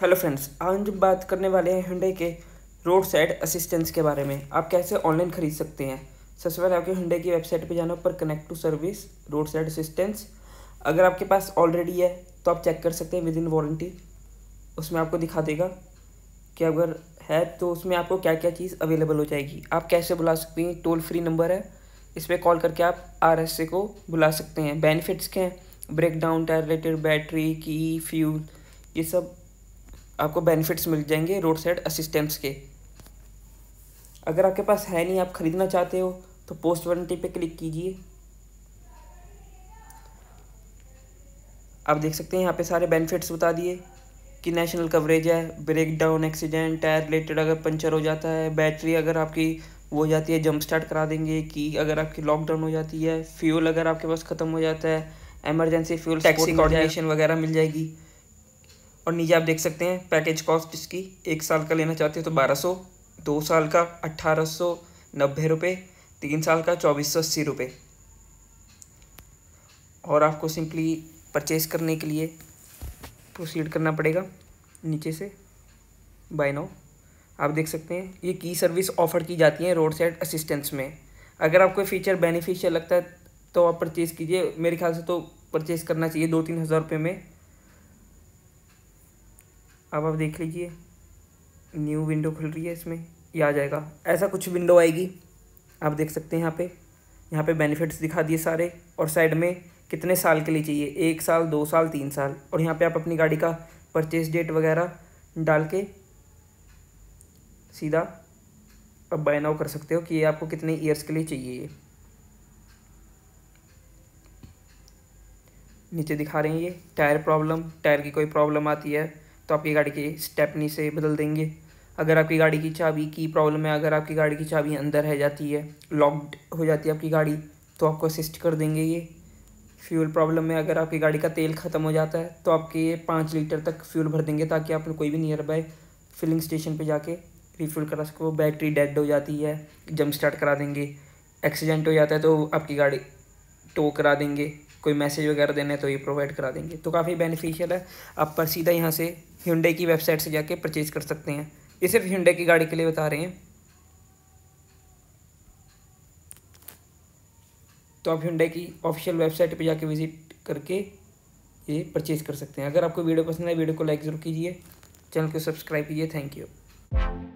hello friends आज हम बात करने वाले हैं हुडई के रोड साइड असिस्टेंस के बारे में आप कैसे ऑनलाइन खरीद सकते हैं सबसे पहले आपके हुडई की वेबसाइट पर जाना ऊपर connect to service roadside assistance अगर आपके पास ऑलरेडी है तो आप चेक कर सकते हैं विद इन वारंटी उसमें आपको दिखा देगा कि अगर है तो उसमें आपको क्या क्या चीज़ अवेलेबल हो जाएगी आप कैसे बुला सकते हैं टोल फ्री नंबर है इस पर कॉल करके आप आर को बुला सकते हैं बेनिफिट्स के हैं breakdown tyre related battery की फ्यूल ये सब आपको बेनिफिट्स मिल जाएंगे रोड साइड असिस्टेंस के अगर आपके पास है नहीं आप ख़रीदना चाहते हो तो पोस्ट वारंटी पे क्लिक कीजिए आप देख सकते हैं यहाँ पे सारे बेनिफिट्स बता दिए कि नेशनल कवरेज है breakdown accident tyre related अगर पंचर हो जाता है बैटरी अगर आपकी वो हो जाती है जंप स्टार्ट करा देंगे कि अगर आपकी लॉकडाउन हो जाती है फ्यूल अगर आपके पास ख़त्म हो जाता है एमरजेंसी फ्यूल टैक्सी कोऑर्डिनेशन वगैरह मिल जाएगी और नीचे आप देख सकते हैं पैकेज कॉस्ट इसकी एक साल का लेना चाहते हो तो बारह सौ दो साल का अट्ठारह सौ नब्बे रुपये तीन साल का चौबीस सौ अस्सी रुपये और आपको सिंपली परचेज़ करने के लिए प्रोसीड करना पड़ेगा नीचे से बाय नाउ आप देख सकते हैं ये की सर्विस ऑफर की जाती है रोड साइड असिस्टेंस में अगर आपको फीचर बेनिफिशियल लगता है तो आप परचेज़ कीजिए मेरे ख्याल से तो परचेज़ करना चाहिए दो तीन हज़ार रुपये में अब आप देख लीजिए न्यू विंडो खुल रही है इसमें ये आ जाएगा ऐसा कुछ विंडो आएगी आप देख सकते हैं यहाँ पे यहाँ पे बेनिफिट्स दिखा दिए सारे और साइड में कितने साल के लिए चाहिए एक साल दो साल तीन साल और यहाँ पे आप अपनी गाड़ी का परचेज डेट वगैरह डाल के सीधा अब बाय नाउ कर सकते हो कि ये आपको कितने ईयर्स के लिए चाहिए ये नीचे दिखा रहे हैं ये टायर प्रॉब्लम टायर की कोई प्रॉब्लम आती है तो आपकी गाड़ी की स्टेपनी से बदल देंगे अगर आपकी गाड़ी की चाबी की प्रॉब्लम है अगर आपकी गाड़ी की चाबी अंदर रह जाती है लॉक्ड हो जाती है आपकी गाड़ी तो आपको असिस्ट कर देंगे ये फ्यूल प्रॉब्लम में अगर आपकी गाड़ी का तेल ख़त्म हो जाता है तो आपके ये पाँच लीटर तक फ्यूल भर देंगे ताकि आप कोई भी नियर बाय फिलिंग स्टेशन पे जाके रिफ्यूल करा सको बैटरी डेड हो जाती है जंप स्टार्ट करा देंगे एक्सीडेंट हो जाता है तो आपकी गाड़ी टो करा देंगे कोई मैसेज वगैरह देना है तो ये प्रोवाइड करा देंगे तो काफ़ी बेनिफिशियल है आप पर सीधा यहाँ से हिंडे की वेबसाइट से जाके परचेज कर सकते हैं ये सिर्फ हिंडे की गाड़ी के लिए बता रहे हैं तो आप हिंडे की ऑफिशियल वेबसाइट पर जाके विज़िट करके ये परचेज कर सकते हैं अगर आपको वीडियो पसंद है वीडियो को लाइक ज़रूर कीजिए चैनल को सब्सक्राइब कीजिए थैंक यू